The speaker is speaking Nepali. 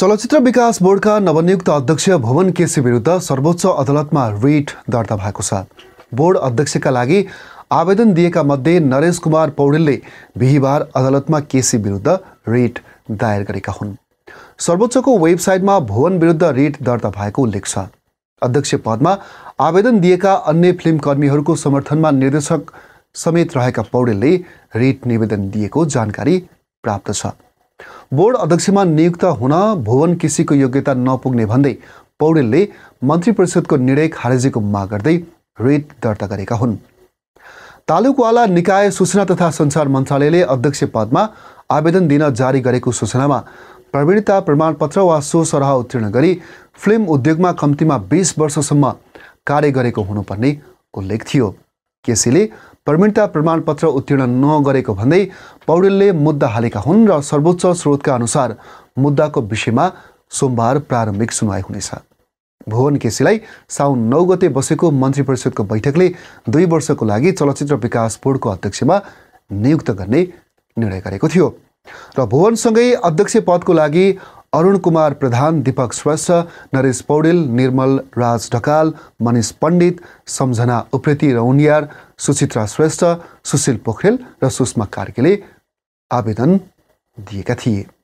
चलचित्र विकास बोर्डका नवनियुक्त अध्यक्ष भुवन केसी विरुद्ध सर्वोच्च अदालतमा रिट दर्ता भएको छ बोर्ड अध्यक्षका लागि आवेदन दिएका मध्ये नरेश कुमार पौडेलले बिहिबार अदालतमा केसी विरुद्ध रिट दायर गरेका हुन् सर्वोच्चको वेबसाइटमा भुवन विरुद्ध रिट दर्ता भएको उल्लेख छ अध्यक्ष पदमा आवेदन दिएका अन्य फिल्म कर्मीहरूको समर्थनमा निर्देशक समेत रहेका पौडेलले रिट निवेदन दिएको जानकारी प्राप्त छ बोर्ड अध्यक्षमा नियुक्त हुन भुवन केसीको योग्यता नपुग्ने भन्दै पौडेलले मन्त्री परिषदको निर्णय खारेजीको माग गर्दै रेट दर्ता गरेका हुन् तालुकवाला निकाय सूचना तथा सञ्चार मन्त्रालयले अध्यक्ष पदमा आवेदन दिन जारी गरेको सूचनामा प्रवीणता प्रमाणपत्र वा सो सरह उत्तीर्ण गरी फिल्म उद्योगमा कम्तीमा बिस वर्षसम्म कार्य गरेको हुनुपर्ने उल्लेख थियो केसीले प्रवीणता प्रमाणपत्र उत्तीर्ण नगरेको भन्दै पौडेलले मुद्दा हालेका हुन् र सर्वोच्च स्रोतका अनुसार मुद्दाको विषयमा सोमबार प्रारम्भिक सुनवाई हुनेछ भुवन केसीलाई साउन नौ गते बसेको मन्त्री परिषदको बैठकले दुई वर्षको लागि चलचित्र विकास बोर्डको अध्यक्षमा नियुक्त गर्ने निर्णय गरेको थियो र भुवनसँगै अध्यक्ष पदको लागि अरुण कुमार प्रधान दीपक श्रेष्ठ नरेश पौडेल निर्मल राज ढकाल मनिष पण्डित सम्झना उप्रेती उनियार सुचित्रा श्रेष्ठ सुशील पोखरेल र सुषमा कार्कीले आवेदन दिएका थिए